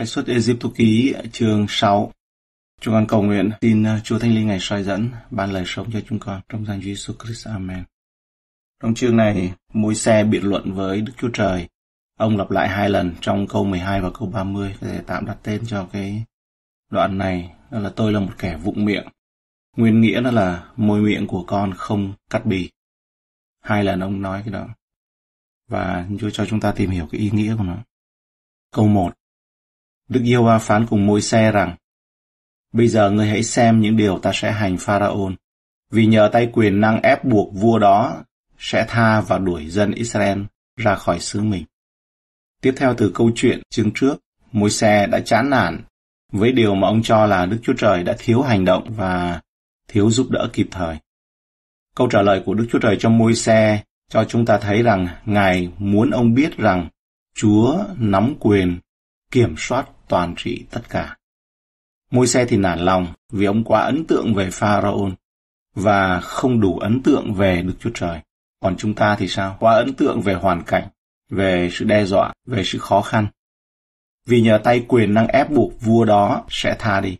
Sách xuất Egypt Thu Ký, chương 6 Chúng con cầu nguyện Xin ờ, Chúa Thánh Linh ngày soi dẫn, ban lời sống cho chúng con trong danh Chúa Jesus Christ. Amen. Trong chương này, môi xe biện luận với Đức Chúa Trời. Ông lặp lại hai lần trong câu 12 và câu 30 để tạm đặt tên cho cái đoạn này đó là tôi là một kẻ vụng miệng. Nguyên nghĩa đó là môi miệng của con không cắt bì. Hai lần ông nói cái đó. Và Chúa cho chúng ta tìm hiểu cái ý nghĩa của nó. Câu 1 Đức giê va phán cùng môi xe rằng, Bây giờ ngươi hãy xem những điều ta sẽ hành Pharaon, vì nhờ tay quyền năng ép buộc vua đó sẽ tha và đuổi dân Israel ra khỏi xứ mình. Tiếp theo từ câu chuyện chương trước, môi xe đã chán nản với điều mà ông cho là Đức Chúa Trời đã thiếu hành động và thiếu giúp đỡ kịp thời. Câu trả lời của Đức Chúa Trời cho môi xe cho chúng ta thấy rằng Ngài muốn ông biết rằng Chúa nắm quyền kiểm soát toàn trị tất cả. Môi xe thì nản lòng vì ông quá ấn tượng về Pharaon và không đủ ấn tượng về Đức Chúa Trời. Còn chúng ta thì sao? Quá ấn tượng về hoàn cảnh, về sự đe dọa, về sự khó khăn. Vì nhờ tay quyền năng ép buộc vua đó sẽ tha đi.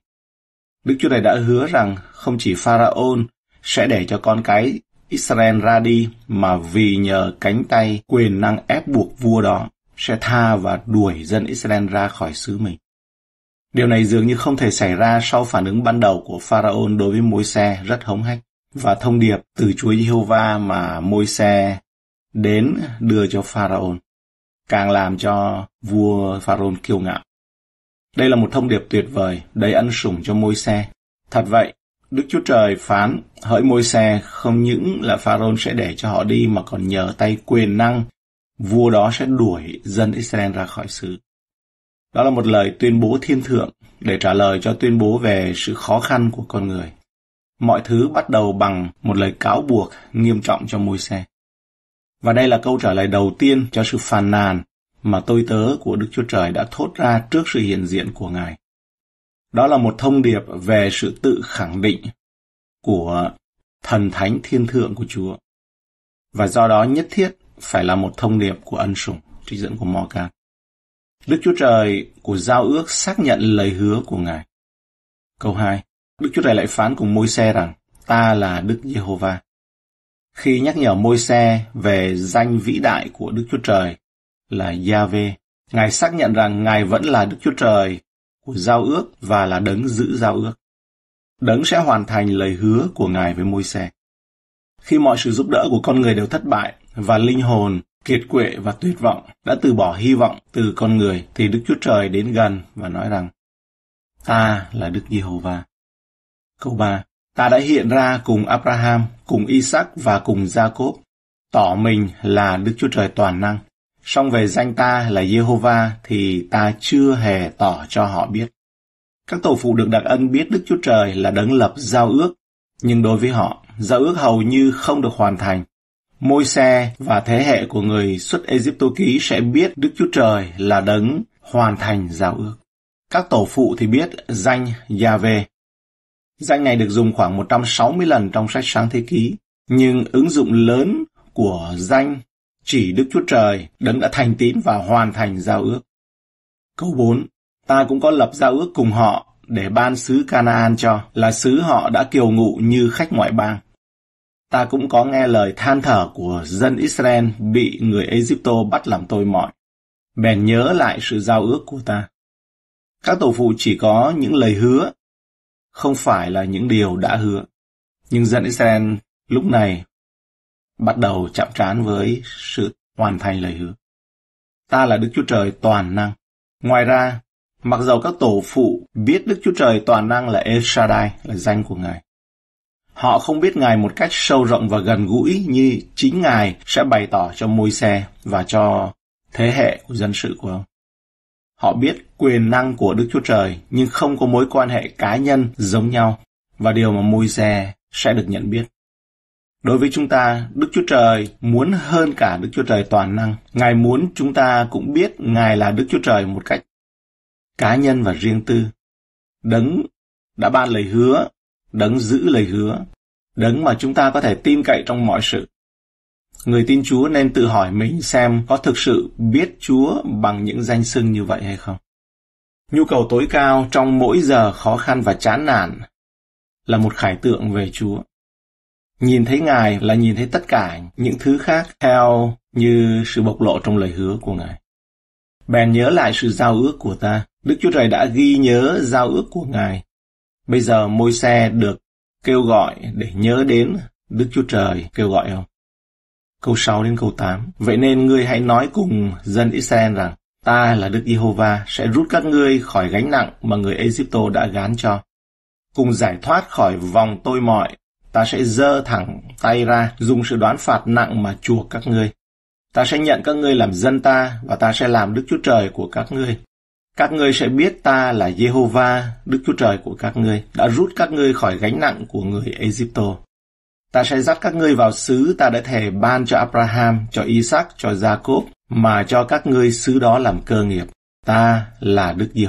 Đức Chúa Trời đã hứa rằng không chỉ Pharaon sẽ để cho con cái Israel ra đi mà vì nhờ cánh tay quyền năng ép buộc vua đó sẽ tha và đuổi dân Israel ra khỏi xứ mình. Điều này dường như không thể xảy ra sau phản ứng ban đầu của Pharaon đối với môi xe rất hống hách và thông điệp từ Chúa Giê-hô-va mà môi xe đến đưa cho Pharaon càng làm cho vua Pharaon kiêu ngạo. Đây là một thông điệp tuyệt vời, đầy ân sủng cho môi xe. Thật vậy, Đức Chúa Trời phán, hỡi môi xe không những là Pharaon sẽ để cho họ đi mà còn nhờ tay quyền năng vua đó sẽ đuổi dân Israel ra khỏi xứ. Đó là một lời tuyên bố thiên thượng để trả lời cho tuyên bố về sự khó khăn của con người. Mọi thứ bắt đầu bằng một lời cáo buộc nghiêm trọng cho môi xe. Và đây là câu trả lời đầu tiên cho sự phàn nàn mà tôi tớ của Đức Chúa Trời đã thốt ra trước sự hiện diện của Ngài. Đó là một thông điệp về sự tự khẳng định của thần thánh thiên thượng của Chúa. Và do đó nhất thiết phải là một thông điệp của ân sủng, trích dẫn của Morgan. Đức Chúa Trời của giao ước xác nhận lời hứa của Ngài. Câu 2. Đức Chúa Trời lại phán cùng môi xe rằng, ta là Đức Giê-hô-va. Khi nhắc nhở môi xe về danh vĩ đại của Đức Chúa Trời là Y-a-vê, Ngài xác nhận rằng Ngài vẫn là Đức Chúa Trời của giao ước và là đấng giữ giao ước. Đấng sẽ hoàn thành lời hứa của Ngài với môi xe. Khi mọi sự giúp đỡ của con người đều thất bại, và linh hồn kiệt quệ và tuyệt vọng đã từ bỏ hy vọng từ con người thì Đức Chúa Trời đến gần và nói rằng Ta là Đức Giê-hô-va. Câu 3 Ta đã hiện ra cùng Abraham, cùng Isaac và cùng Jacob, tỏ mình là Đức Chúa Trời toàn năng. Song về danh ta là giê-hô-va thì ta chưa hề tỏ cho họ biết. Các tổ phụ được đặc ân biết Đức Chúa Trời là đấng lập giao ước, nhưng đối với họ, giao ước hầu như không được hoàn thành môi xe và thế hệ của người xuất Egypto ký sẽ biết Đức Chúa Trời là đấng hoàn thành giao ước. Các tổ phụ thì biết danh Yahweh. Danh này được dùng khoảng 160 lần trong sách sáng thế ký, nhưng ứng dụng lớn của danh chỉ Đức Chúa Trời đấng đã thành tín và hoàn thành giao ước. Câu 4. Ta cũng có lập giao ước cùng họ để ban xứ Canaan cho, là xứ họ đã kiều ngụ như khách ngoại bang ta cũng có nghe lời than thở của dân Israel bị người Egypto bắt làm tôi mọi. Bèn nhớ lại sự giao ước của ta. Các tổ phụ chỉ có những lời hứa, không phải là những điều đã hứa. Nhưng dân Israel lúc này bắt đầu chạm trán với sự hoàn thành lời hứa. Ta là Đức Chúa Trời toàn năng. Ngoài ra, mặc dầu các tổ phụ biết Đức Chúa Trời toàn năng là El Shaddai, là danh của Ngài, Họ không biết Ngài một cách sâu rộng và gần gũi như chính Ngài sẽ bày tỏ cho môi xe và cho thế hệ của dân sự của ông. Họ biết quyền năng của Đức Chúa Trời nhưng không có mối quan hệ cá nhân giống nhau và điều mà môi xe sẽ được nhận biết. Đối với chúng ta, Đức Chúa Trời muốn hơn cả Đức Chúa Trời toàn năng. Ngài muốn chúng ta cũng biết Ngài là Đức Chúa Trời một cách cá nhân và riêng tư. Đấng đã ban lời hứa đấng giữ lời hứa, đấng mà chúng ta có thể tin cậy trong mọi sự. Người tin Chúa nên tự hỏi mình xem có thực sự biết Chúa bằng những danh xưng như vậy hay không. Nhu cầu tối cao trong mỗi giờ khó khăn và chán nản là một khải tượng về Chúa. Nhìn thấy Ngài là nhìn thấy tất cả những thứ khác theo như sự bộc lộ trong lời hứa của Ngài. Bèn nhớ lại sự giao ước của ta. Đức Chúa Trời đã ghi nhớ giao ước của Ngài Bây giờ môi xe được kêu gọi để nhớ đến Đức Chúa Trời kêu gọi không? Câu 6 đến câu 8 Vậy nên ngươi hãy nói cùng dân Israel rằng Ta là Đức Giê-hô-va sẽ rút các ngươi khỏi gánh nặng mà người Egypto đã gán cho. Cùng giải thoát khỏi vòng tôi mọi, ta sẽ giơ thẳng tay ra dùng sự đoán phạt nặng mà chuộc các ngươi. Ta sẽ nhận các ngươi làm dân ta và ta sẽ làm Đức Chúa Trời của các ngươi các ngươi sẽ biết ta là Jehovah, Đức Chúa Trời của các ngươi, đã rút các ngươi khỏi gánh nặng của người Egypto. Ta sẽ dắt các ngươi vào xứ ta đã thề ban cho Abraham, cho Isaac, cho Jacob, mà cho các ngươi xứ đó làm cơ nghiệp. Ta là Đức giê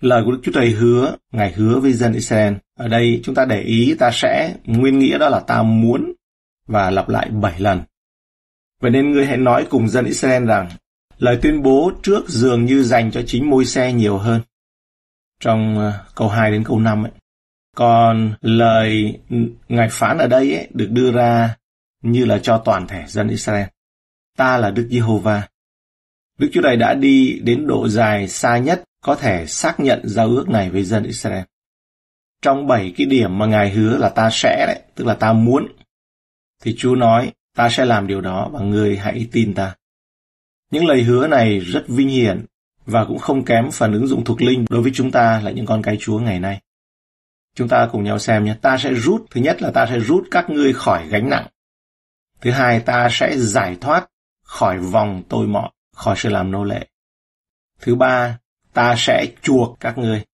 Lời của Đức Chúa Trời hứa, Ngài hứa với dân Israel. Ở đây chúng ta để ý ta sẽ, nguyên nghĩa đó là ta muốn, và lặp lại bảy lần. Vậy nên ngươi hãy nói cùng dân Israel rằng, Lời tuyên bố trước dường như dành cho chính môi xe nhiều hơn. Trong ờ, câu 2 đến câu 5 ấy. Còn lời Ngài phán ở đây ấy, được đưa ra như là cho toàn thể dân Israel. Ta là Đức Giê-hô-va. Đức Chúa này đã đi đến độ dài xa nhất có thể xác nhận giao ước này với dân Israel. Trong bảy cái điểm mà Ngài hứa là ta sẽ đấy, tức là ta muốn, thì Chúa nói ta sẽ làm điều đó và người hãy tin ta. Những lời hứa này rất vinh hiển và cũng không kém phần ứng dụng thuộc linh đối với chúng ta là những con cái Chúa ngày nay. Chúng ta cùng nhau xem nhé. Ta sẽ rút, thứ nhất là ta sẽ rút các ngươi khỏi gánh nặng. Thứ hai, ta sẽ giải thoát khỏi vòng tôi mọn, khỏi sự làm nô lệ. Thứ ba, ta sẽ chuộc các ngươi.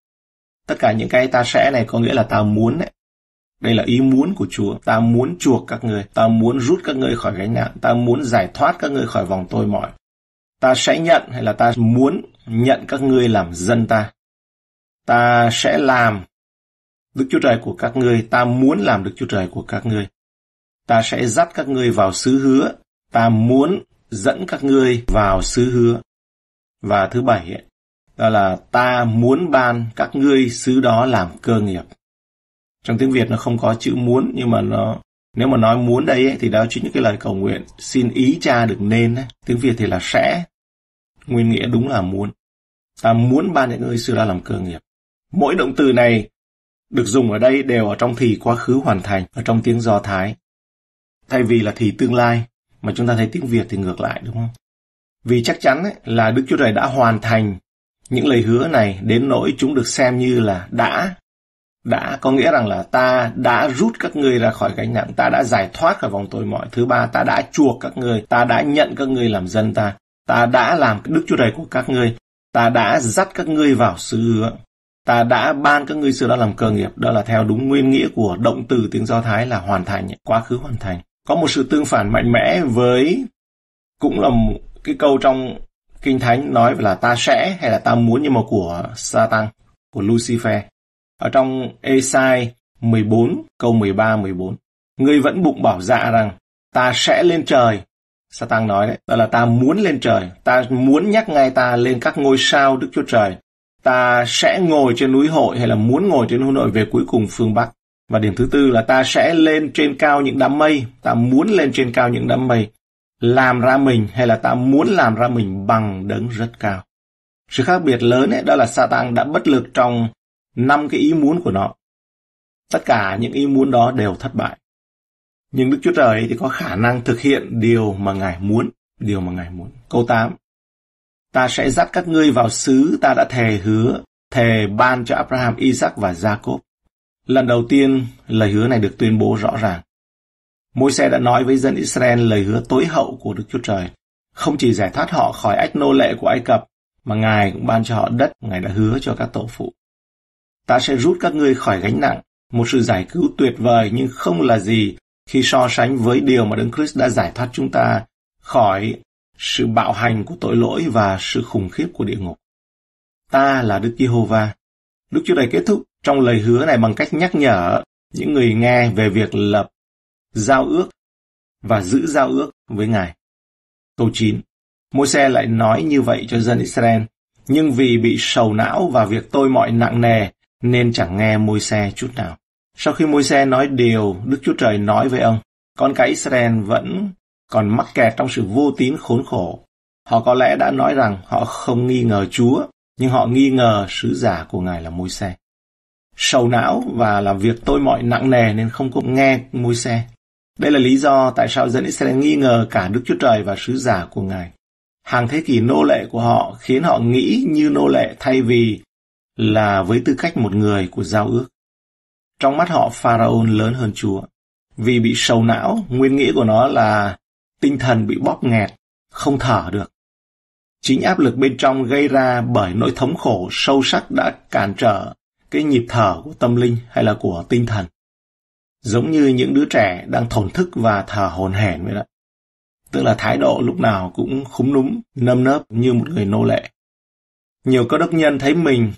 Tất cả những cái ta sẽ này có nghĩa là ta muốn đấy. Đây là ý muốn của Chúa. Ta muốn chuộc các ngươi. Ta muốn rút các ngươi khỏi gánh nặng. Ta muốn giải thoát các ngươi khỏi vòng tôi mỏi ta sẽ nhận hay là ta muốn nhận các ngươi làm dân ta. Ta sẽ làm Đức Chúa Trời của các ngươi, ta muốn làm Đức Chúa Trời của các ngươi. Ta sẽ dắt các ngươi vào xứ hứa, ta muốn dẫn các ngươi vào xứ hứa. Và thứ bảy, ấy, đó là ta muốn ban các ngươi xứ đó làm cơ nghiệp. Trong tiếng Việt nó không có chữ muốn nhưng mà nó nếu mà nói muốn đây thì đó chính những cái lời cầu nguyện xin ý cha được nên, tiếng Việt thì là sẽ. Nguyên nghĩa đúng là muốn. Ta muốn ban những người xưa ra làm cơ nghiệp. Mỗi động từ này được dùng ở đây đều ở trong thì quá khứ hoàn thành, ở trong tiếng Do Thái. Thay vì là thì tương lai, mà chúng ta thấy tiếng Việt thì ngược lại đúng không? Vì chắc chắn ấy, là Đức Chúa Trời đã hoàn thành những lời hứa này đến nỗi chúng được xem như là đã đã có nghĩa rằng là ta đã rút các ngươi ra khỏi gánh nặng, ta đã giải thoát khỏi vòng tội mọi. Thứ ba, ta đã chuộc các ngươi, ta đã nhận các ngươi làm dân ta, ta đã làm đức chúa trời của các ngươi, ta đã dắt các ngươi vào xứ hứa, ta đã ban các ngươi xưa đó làm cơ nghiệp, đó là theo đúng nguyên nghĩa của động từ tiếng Do Thái là hoàn thành, quá khứ hoàn thành. Có một sự tương phản mạnh mẽ với cũng là một cái câu trong Kinh Thánh nói là ta sẽ hay là ta muốn nhưng mà của Satan, của Lucifer ở trong Esai 14 câu 13-14. Ngươi vẫn bụng bảo dạ rằng ta sẽ lên trời. Satan nói đấy, đó là ta muốn lên trời, ta muốn nhắc ngay ta lên các ngôi sao Đức Chúa Trời. Ta sẽ ngồi trên núi hội hay là muốn ngồi trên núi hội về cuối cùng phương Bắc. Và điểm thứ tư là ta sẽ lên trên cao những đám mây, ta muốn lên trên cao những đám mây, làm ra mình hay là ta muốn làm ra mình bằng đấng rất cao. Sự khác biệt lớn ấy, đó là Satan đã bất lực trong năm cái ý muốn của nó. Tất cả những ý muốn đó đều thất bại. Nhưng Đức Chúa Trời thì có khả năng thực hiện điều mà Ngài muốn, điều mà Ngài muốn. Câu 8 Ta sẽ dắt các ngươi vào xứ ta đã thề hứa, thề ban cho Abraham, Isaac và Jacob. Lần đầu tiên, lời hứa này được tuyên bố rõ ràng. Môi xe đã nói với dân Israel lời hứa tối hậu của Đức Chúa Trời, không chỉ giải thoát họ khỏi ách nô lệ của Ai Cập, mà Ngài cũng ban cho họ đất Ngài đã hứa cho các tổ phụ. Ta sẽ rút các ngươi khỏi gánh nặng, một sự giải cứu tuyệt vời nhưng không là gì khi so sánh với điều mà Đấng Christ đã giải thoát chúng ta khỏi sự bạo hành của tội lỗi và sự khủng khiếp của địa ngục. Ta là Đức Giê-hô-va. Đức Chúa Trời kết thúc trong lời hứa này bằng cách nhắc nhở những người nghe về việc lập giao ước và giữ giao ước với Ngài. Câu 9. Môi xe lại nói như vậy cho dân Israel, nhưng vì bị sầu não và việc tôi mọi nặng nề, nên chẳng nghe môi xe chút nào. Sau khi môi xe nói điều Đức Chúa Trời nói với ông, con cái Israel vẫn còn mắc kẹt trong sự vô tín khốn khổ. Họ có lẽ đã nói rằng họ không nghi ngờ Chúa, nhưng họ nghi ngờ sứ giả của Ngài là môi xe. Sầu não và làm việc tôi mọi nặng nề nên không có nghe môi xe. Đây là lý do tại sao dân Israel nghi ngờ cả Đức Chúa Trời và sứ giả của Ngài. Hàng thế kỷ nô lệ của họ khiến họ nghĩ như nô lệ thay vì là với tư cách một người của giao ước. Trong mắt họ, Pharaon lớn hơn Chúa. Vì bị sầu não, nguyên nghĩa của nó là tinh thần bị bóp nghẹt, không thở được. Chính áp lực bên trong gây ra bởi nỗi thống khổ sâu sắc đã cản trở cái nhịp thở của tâm linh hay là của tinh thần. Giống như những đứa trẻ đang thổn thức và thở hồn hển vậy đó. Tức là thái độ lúc nào cũng khúng núm, nâm nớp như một người nô lệ. Nhiều cơ đốc nhân thấy mình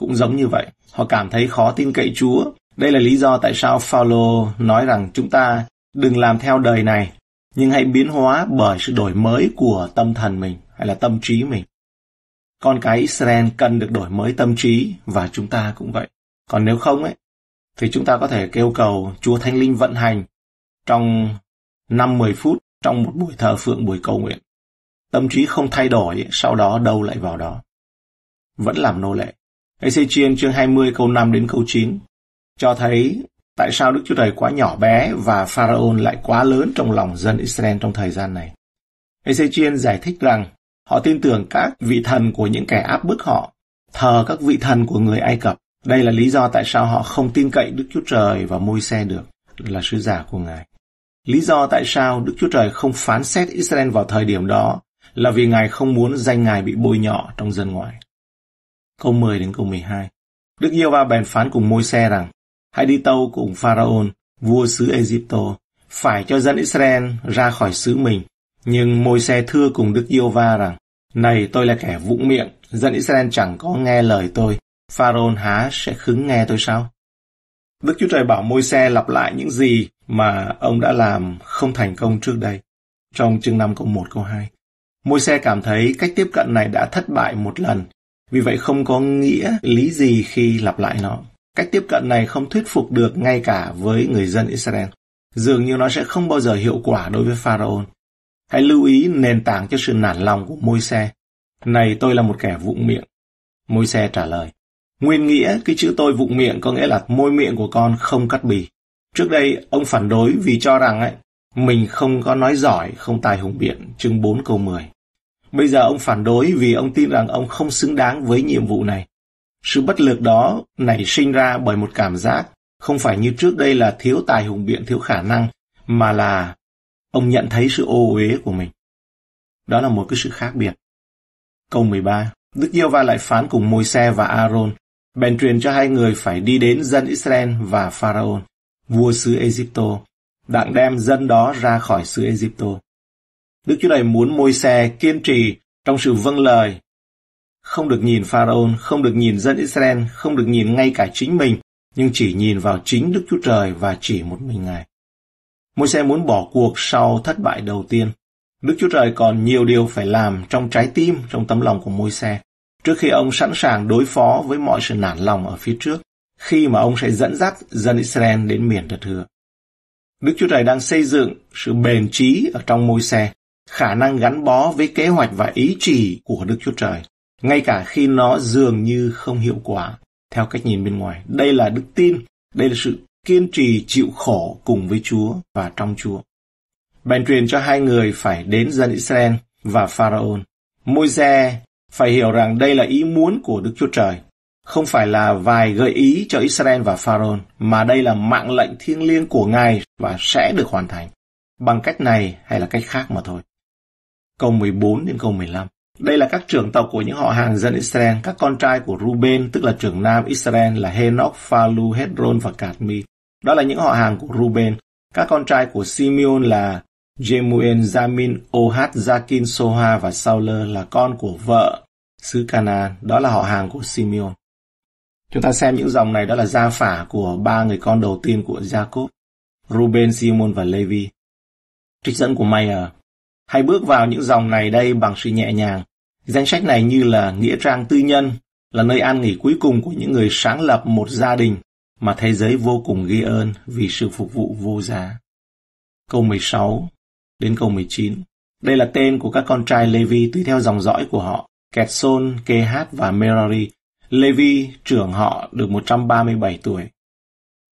cũng giống như vậy. Họ cảm thấy khó tin cậy Chúa. Đây là lý do tại sao Phaolô nói rằng chúng ta đừng làm theo đời này, nhưng hãy biến hóa bởi sự đổi mới của tâm thần mình hay là tâm trí mình. Con cái Israel cần được đổi mới tâm trí và chúng ta cũng vậy. Còn nếu không ấy, thì chúng ta có thể kêu cầu Chúa Thánh Linh vận hành trong 5-10 phút trong một buổi thờ phượng buổi cầu nguyện. Tâm trí không thay đổi, sau đó đâu lại vào đó. Vẫn làm nô lệ. Ezechiel chương 20 câu 5 đến câu 9 cho thấy tại sao Đức Chúa Trời quá nhỏ bé và Pharaon lại quá lớn trong lòng dân Israel trong thời gian này. Ezechiel giải thích rằng họ tin tưởng các vị thần của những kẻ áp bức họ, thờ các vị thần của người Ai Cập. Đây là lý do tại sao họ không tin cậy Đức Chúa Trời và môi xe được, là sứ giả của Ngài. Lý do tại sao Đức Chúa Trời không phán xét Israel vào thời điểm đó là vì Ngài không muốn danh Ngài bị bôi nhọ trong dân ngoài câu 10 đến câu 12. Đức Yêu Va bèn phán cùng môi xe rằng, hãy đi tâu cùng Pharaon, vua xứ Egypto, phải cho dân Israel ra khỏi xứ mình. Nhưng môi xe thưa cùng Đức Yêu Va rằng, này tôi là kẻ vũng miệng, dân Israel chẳng có nghe lời tôi, Pharaon há sẽ khứng nghe tôi sao? Đức Chúa Trời bảo môi xe lặp lại những gì mà ông đã làm không thành công trước đây, trong chương 5 câu 1 câu 2. Môi xe cảm thấy cách tiếp cận này đã thất bại một lần vì vậy không có nghĩa lý gì khi lặp lại nó. Cách tiếp cận này không thuyết phục được ngay cả với người dân Israel. Dường như nó sẽ không bao giờ hiệu quả đối với Pharaoh. Hãy lưu ý nền tảng cho sự nản lòng của môi xe. Này tôi là một kẻ vụng miệng. Môi xe trả lời. Nguyên nghĩa cái chữ tôi vụng miệng có nghĩa là môi miệng của con không cắt bì. Trước đây ông phản đối vì cho rằng ấy, mình không có nói giỏi, không tài hùng biện, chương 4 câu 10. Bây giờ ông phản đối vì ông tin rằng ông không xứng đáng với nhiệm vụ này. Sự bất lực đó nảy sinh ra bởi một cảm giác không phải như trước đây là thiếu tài hùng biện thiếu khả năng mà là ông nhận thấy sự ô uế của mình. Đó là một cái sự khác biệt. Câu 13. Đức Giêsu va lại phán cùng môi xe và Aaron, bèn truyền cho hai người phải đi đến dân Israel và Pharaon, vua xứ Egypto, đặng đem dân đó ra khỏi xứ Egypto. Đức Chúa Trời muốn môi xe kiên trì trong sự vâng lời. Không được nhìn Pharaoh, không được nhìn dân Israel, không được nhìn ngay cả chính mình, nhưng chỉ nhìn vào chính Đức Chúa Trời và chỉ một mình Ngài. Môi xe muốn bỏ cuộc sau thất bại đầu tiên. Đức Chúa Trời còn nhiều điều phải làm trong trái tim, trong tấm lòng của môi xe, trước khi ông sẵn sàng đối phó với mọi sự nản lòng ở phía trước, khi mà ông sẽ dẫn dắt dân Israel đến miền đất hứa. Đức Chúa Trời đang xây dựng sự bền trí ở trong môi xe khả năng gắn bó với kế hoạch và ý chỉ của Đức Chúa Trời, ngay cả khi nó dường như không hiệu quả theo cách nhìn bên ngoài. Đây là đức tin, đây là sự kiên trì chịu khổ cùng với Chúa và trong Chúa. Bèn truyền cho hai người phải đến dân Israel và Pharaon. Môi-se phải hiểu rằng đây là ý muốn của Đức Chúa Trời, không phải là vài gợi ý cho Israel và Pharaon mà đây là mạng lệnh thiêng liêng của Ngài và sẽ được hoàn thành bằng cách này hay là cách khác mà thôi câu 14 đến câu 15. Đây là các trưởng tộc của những họ hàng dân Israel, các con trai của Ruben, tức là trưởng nam Israel là Henoch, Phalu, Hedron và Cadmi. Đó là những họ hàng của Ruben. Các con trai của Simeon là Jemuel, Zamin, Ohad, Zakin, Soha và Sauler là con của vợ xứ Canaan. Đó là họ hàng của Simeon. Chúng ta xem những dòng này đó là gia phả của ba người con đầu tiên của Jacob, Ruben, Simon và Levi. Trích dẫn của Mayer Hãy bước vào những dòng này đây bằng sự nhẹ nhàng. Danh sách này như là nghĩa trang tư nhân, là nơi an nghỉ cuối cùng của những người sáng lập một gia đình mà thế giới vô cùng ghi ơn vì sự phục vụ vô giá. Câu 16 đến câu 19 Đây là tên của các con trai Levi tùy theo dòng dõi của họ, Ketson, Kehat và Merari. Levi, trưởng họ, được 137 tuổi.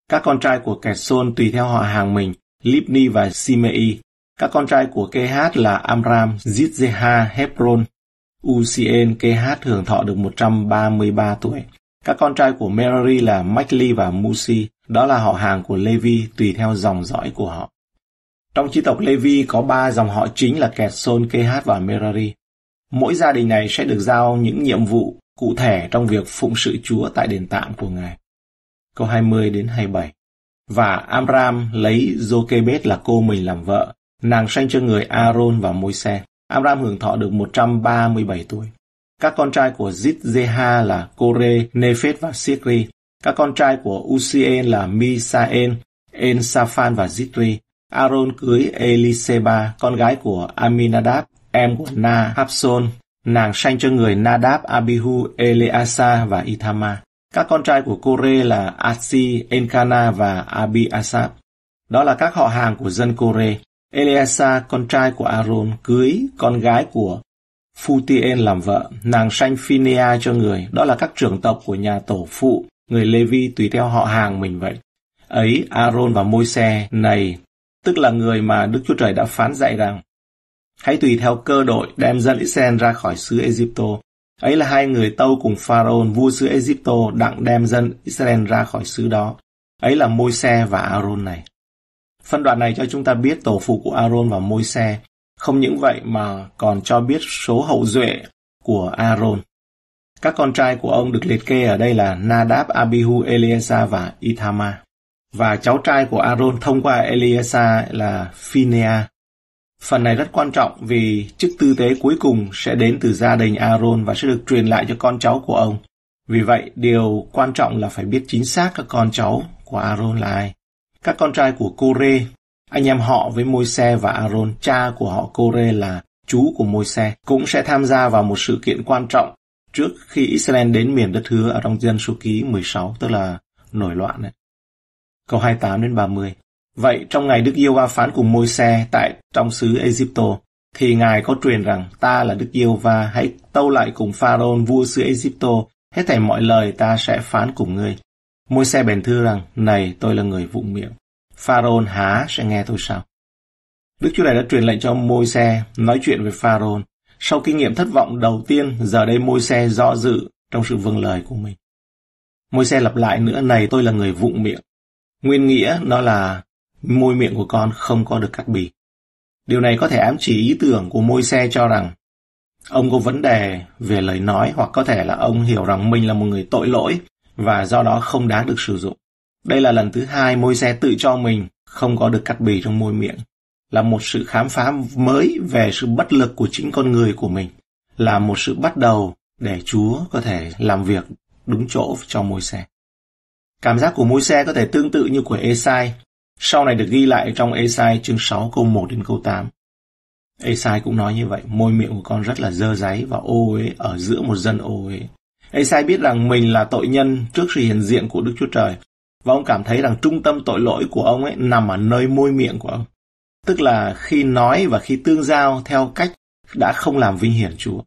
Các con trai của Ketson tùy theo họ hàng mình, Libni và Simei, các con trai của KH là Amram, Zitzeha, Hebron. Ucien KH thường thọ được 133 tuổi. Các con trai của Merari là Machli và Musi, đó là họ hàng của Levi tùy theo dòng dõi của họ. Trong chi tộc Levi có ba dòng họ chính là Ketson, KH và Merari. Mỗi gia đình này sẽ được giao những nhiệm vụ cụ thể trong việc phụng sự Chúa tại đền tạm của Ngài. Câu 20 đến 27 Và Amram lấy Jochebed là cô mình làm vợ, Nàng sanh cho người Aaron và Môi-se. Amram hưởng thọ được 137 tuổi. Các con trai của Zitzeha là Kore, Nefet và Sikri. Các con trai của Usien là Misael, Ensaphan và Zitri. Aaron cưới Eliseba, con gái của Aminadab, em của Na Hapson. Nàng sanh cho người Nadab, Abihu, Eleasa và Ithama. Các con trai của Kore là Asi, Enkana và Abiasab. Đó là các họ hàng của dân Kore. Eleasa con trai của Aaron cưới con gái của Phutien làm vợ, nàng sanh Phinea cho người, đó là các trưởng tộc của nhà tổ phụ, người Levi tùy theo họ hàng mình vậy. Ấy Aaron và Môi-se này, tức là người mà Đức Chúa Trời đã phán dạy rằng, hãy tùy theo cơ đội đem dân Israel ra khỏi xứ Egypto. Ấy là hai người tâu cùng Pharaoh vua xứ Egypto đặng đem dân Israel ra khỏi xứ đó. Ấy là Môi-se và Aaron này. Phân đoạn này cho chúng ta biết tổ phụ của Aaron và Môi-se. Không những vậy mà còn cho biết số hậu duệ của Aaron. Các con trai của ông được liệt kê ở đây là Nadab, Abihu, Eleazar và Ithamar. Và cháu trai của Aaron thông qua Eleazar là Phinea. Phần này rất quan trọng vì chức tư tế cuối cùng sẽ đến từ gia đình Aaron và sẽ được truyền lại cho con cháu của ông. Vì vậy, điều quan trọng là phải biết chính xác các con cháu của Aaron là ai. Các con trai của Cô-rê, anh em họ với Môi-se và Aaron, cha của họ Cô-rê là chú của Môi-se, cũng sẽ tham gia vào một sự kiện quan trọng trước khi Israel đến miền đất hứa ở trong dân số ký 16, tức là nổi loạn này. Câu 28 đến 30. Vậy trong ngày Đức Yêu Va phán cùng môi xe tại trong xứ Egypto, thì Ngài có truyền rằng ta là Đức Yêu Va hãy tâu lại cùng Pharaoh vua xứ Egypto, hết thảy mọi lời ta sẽ phán cùng ngươi. Môi xe bèn thưa rằng, này tôi là người vụng miệng. Pharaoh há sẽ nghe tôi sao? Đức Chúa này đã truyền lệnh cho môi xe nói chuyện với Pharaoh Sau kinh nghiệm thất vọng đầu tiên, giờ đây môi xe do dự trong sự vâng lời của mình. Môi xe lặp lại nữa, này tôi là người vụng miệng. Nguyên nghĩa nó là môi miệng của con không có được cắt bì. Điều này có thể ám chỉ ý tưởng của môi xe cho rằng ông có vấn đề về lời nói hoặc có thể là ông hiểu rằng mình là một người tội lỗi và do đó không đáng được sử dụng. Đây là lần thứ hai môi xe tự cho mình không có được cắt bì trong môi miệng, là một sự khám phá mới về sự bất lực của chính con người của mình, là một sự bắt đầu để Chúa có thể làm việc đúng chỗ cho môi xe. Cảm giác của môi xe có thể tương tự như của Esai, sau này được ghi lại trong Esai chương 6 câu 1 đến câu 8. Esai cũng nói như vậy, môi miệng của con rất là dơ giấy và ô uế ở giữa một dân ô uế. Esai biết rằng mình là tội nhân trước sự hiện diện của Đức Chúa Trời và ông cảm thấy rằng trung tâm tội lỗi của ông ấy nằm ở nơi môi miệng của ông. Tức là khi nói và khi tương giao theo cách đã không làm vinh hiển Chúa.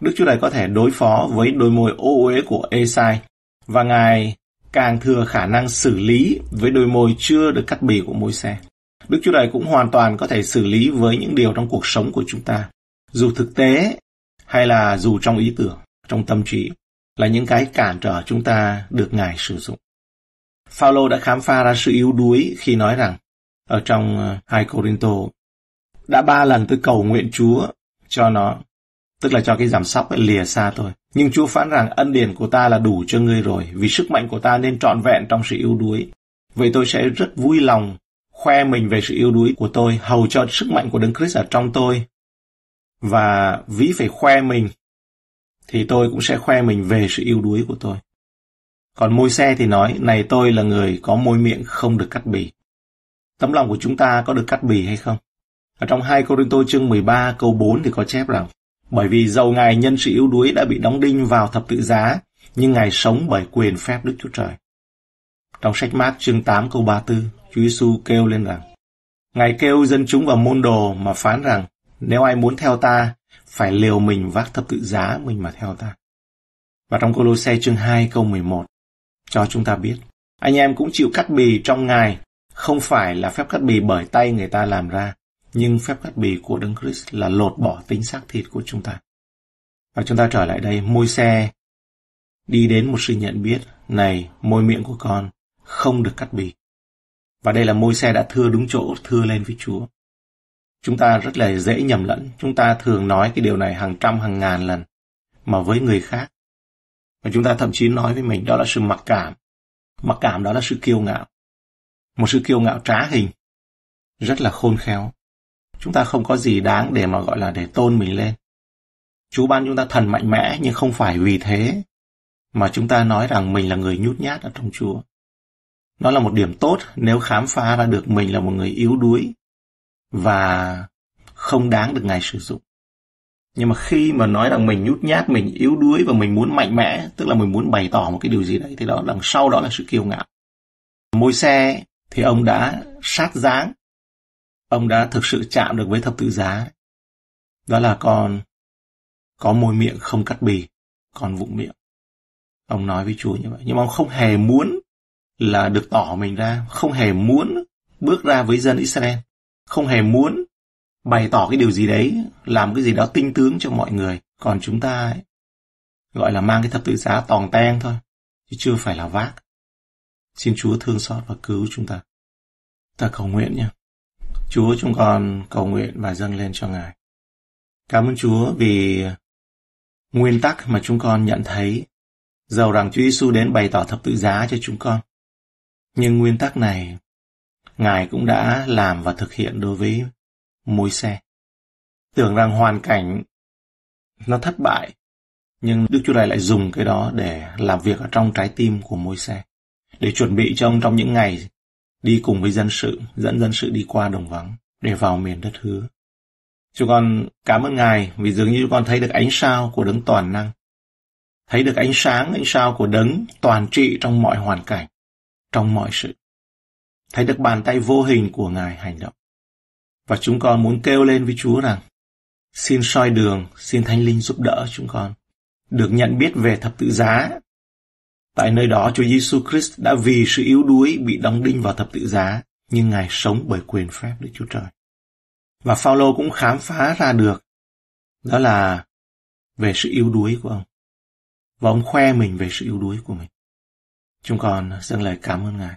Đức Chúa Trời có thể đối phó với đôi môi ô uế của Esai và Ngài càng thừa khả năng xử lý với đôi môi chưa được cắt bì của môi xe. Đức Chúa Trời cũng hoàn toàn có thể xử lý với những điều trong cuộc sống của chúng ta, dù thực tế hay là dù trong ý tưởng, trong tâm trí là những cái cản trở chúng ta được Ngài sử dụng. Phaolô đã khám phá ra sự yếu đuối khi nói rằng ở trong 2 ờ, Corinto đã ba lần tôi cầu nguyện Chúa cho nó, tức là cho cái giảm sóc ấy lìa xa thôi. Nhưng Chúa phán rằng ân điển của ta là đủ cho ngươi rồi, vì sức mạnh của ta nên trọn vẹn trong sự yếu đuối. Vậy tôi sẽ rất vui lòng khoe mình về sự yếu đuối của tôi, hầu cho sức mạnh của Đấng Christ ở trong tôi. Và ví phải khoe mình thì tôi cũng sẽ khoe mình về sự yêu đuối của tôi. Còn môi xe thì nói, này tôi là người có môi miệng không được cắt bì. Tấm lòng của chúng ta có được cắt bì hay không? Ở trong 2 Corinto chương 13 câu 4 thì có chép rằng, bởi vì dầu ngài nhân sự yếu đuối đã bị đóng đinh vào thập tự giá, nhưng ngài sống bởi quyền phép Đức Chúa Trời. Trong sách Mát chương 8 câu 34, Chúa Giêsu kêu lên rằng, Ngài kêu dân chúng và môn đồ mà phán rằng, nếu ai muốn theo ta phải liều mình vác thập tự giá mình mà theo ta. Và trong xe chương 2 câu 11 cho chúng ta biết, anh em cũng chịu cắt bì trong Ngài, không phải là phép cắt bì bởi tay người ta làm ra, nhưng phép cắt bì của Đấng Christ là lột bỏ tính xác thịt của chúng ta. Và chúng ta trở lại đây, môi xe đi đến một sự nhận biết, này, môi miệng của con không được cắt bì. Và đây là môi xe đã thưa đúng chỗ, thưa lên với Chúa. Chúng ta rất là dễ nhầm lẫn, chúng ta thường nói cái điều này hàng trăm hàng ngàn lần, mà với người khác. Và chúng ta thậm chí nói với mình đó là sự mặc cảm. Mặc cảm đó là sự kiêu ngạo. Một sự kiêu ngạo trá hình, rất là khôn khéo. Chúng ta không có gì đáng để mà gọi là để tôn mình lên. Chú ban chúng ta thần mạnh mẽ nhưng không phải vì thế mà chúng ta nói rằng mình là người nhút nhát ở trong Chúa. Nó là một điểm tốt nếu khám phá ra được mình là một người yếu đuối, và không đáng được Ngài sử dụng. Nhưng mà khi mà nói rằng mình nhút nhát, mình yếu đuối và mình muốn mạnh mẽ, tức là mình muốn bày tỏ một cái điều gì đấy, thì đó đằng sau đó là sự kiêu ngạo. Môi xe thì ông đã sát dáng, ông đã thực sự chạm được với thập tự giá. Đó là con có môi miệng không cắt bì, còn vụng miệng. Ông nói với Chúa như vậy, nhưng mà ông không hề muốn là được tỏ mình ra, không hề muốn bước ra với dân Israel không hề muốn bày tỏ cái điều gì đấy, làm cái gì đó tinh tướng cho mọi người. Còn chúng ta ấy, gọi là mang cái thập tự giá tòng ten thôi, chứ chưa phải là vác. Xin Chúa thương xót và cứu chúng ta. Ta cầu nguyện nha. Chúa chúng con cầu nguyện và dâng lên cho Ngài. Cảm ơn Chúa vì nguyên tắc mà chúng con nhận thấy, giàu rằng Chúa Giêsu đến bày tỏ thập tự giá cho chúng con. Nhưng nguyên tắc này Ngài cũng đã làm và thực hiện đối với môi xe. Tưởng rằng hoàn cảnh nó thất bại, nhưng Đức Chúa Trời lại dùng cái đó để làm việc ở trong trái tim của môi xe, để chuẩn bị cho ông trong những ngày đi cùng với dân sự, dẫn dân sự đi qua đồng vắng để vào miền đất hứa. Chúng con cảm ơn Ngài vì dường như chúng con thấy được ánh sao của đấng toàn năng, thấy được ánh sáng, ánh sao của đấng toàn trị trong mọi hoàn cảnh, trong mọi sự thấy được bàn tay vô hình của Ngài hành động. Và chúng con muốn kêu lên với Chúa rằng, xin soi đường, xin Thánh Linh giúp đỡ chúng con, được nhận biết về thập tự giá. Tại nơi đó Chúa Giêsu Christ đã vì sự yếu đuối bị đóng đinh vào thập tự giá, nhưng Ngài sống bởi quyền phép Đức Chúa Trời. Và Phaolô cũng khám phá ra được, đó là về sự yếu đuối của ông. Và ông khoe mình về sự yếu đuối của mình. Chúng con dâng lời cảm ơn Ngài.